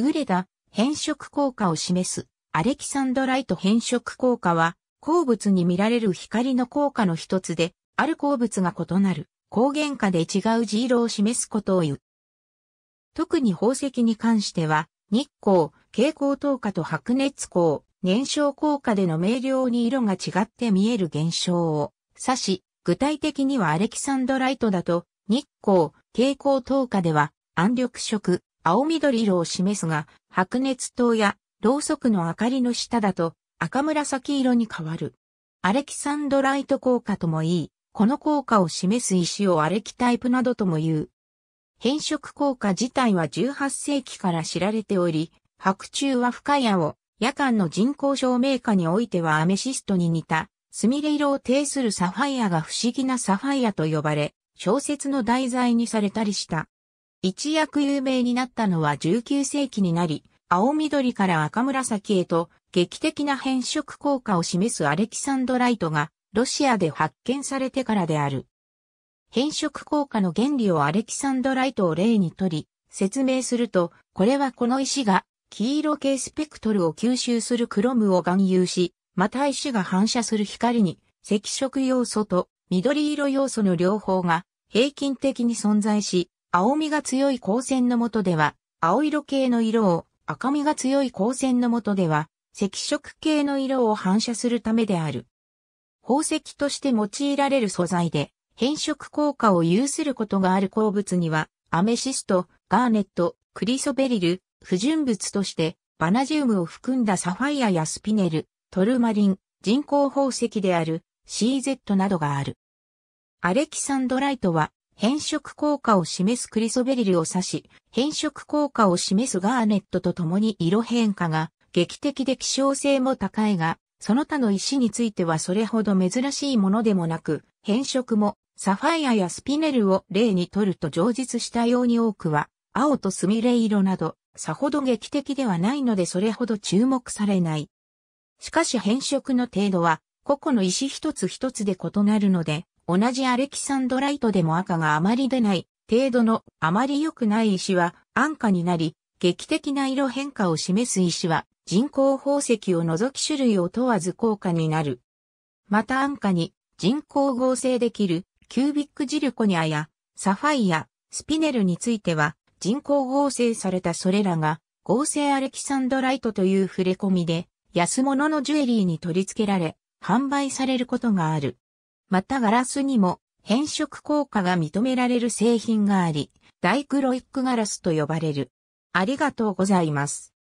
優れた変色効果を示すアレキサンドライト変色効果は鉱物に見られる光の効果の一つで、ある鉱物が異なる光源下で違う地色を示すことを言う。特に宝石に関しては、日光、蛍光透過と白熱光、燃焼効果での明瞭に色が違って見える現象を指し、具体的にはアレキサンドライトだと、日光、蛍光透過では、暗緑色、青緑色を示すが、白熱灯やろうそくの明かりの下だと赤紫色に変わる。アレキサンドライト効果とも言い、この効果を示す石をアレキタイプなどとも言う。変色効果自体は18世紀から知られており、白昼は深いを夜間の人工照明下においてはアメシストに似た、スミレ色を呈するサファイアが不思議なサファイアと呼ばれ、小説の題材にされたりした。一躍有名になったのは19世紀になり、青緑から赤紫へと劇的な変色効果を示すアレキサンドライトがロシアで発見されてからである。変色効果の原理をアレキサンドライトを例にとり、説明すると、これはこの石が黄色系スペクトルを吸収するクロムを含有し、また石が反射する光に赤色要素と緑色要素の両方が平均的に存在し、青みが強い光線の下では、青色系の色を、赤みが強い光線の下では、赤色系の色を反射するためである。宝石として用いられる素材で、変色効果を有することがある鉱物には、アメシスト、ガーネット、クリソベリル、不純物として、バナジウムを含んだサファイアやスピネル、トルマリン、人工宝石である CZ などがある。アレキサンドライトは変色効果を示すクリソベリルを指し、変色効果を示すガーネットと共に色変化が劇的で希少性も高いが、その他の石についてはそれほど珍しいものでもなく、変色もサファイアやスピネルを例にとると上述したように多くは、青とスミレ色など、さほど劇的ではないのでそれほど注目されない。しかし変色の程度は、個々の石一つ一つで異なるので、同じアレキサンドライトでも赤があまり出ない程度のあまり良くない石は安価になり、劇的な色変化を示す石は人工宝石を除き種類を問わず高価になる。また安価に人工合成できるキュービックジルコニアやサファイア、スピネルについては人工合成されたそれらが合成アレキサンドライトという触れ込みで安物のジュエリーに取り付けられ販売されることがある。またガラスにも変色効果が認められる製品があり、ダイクロイックガラスと呼ばれる。ありがとうございます。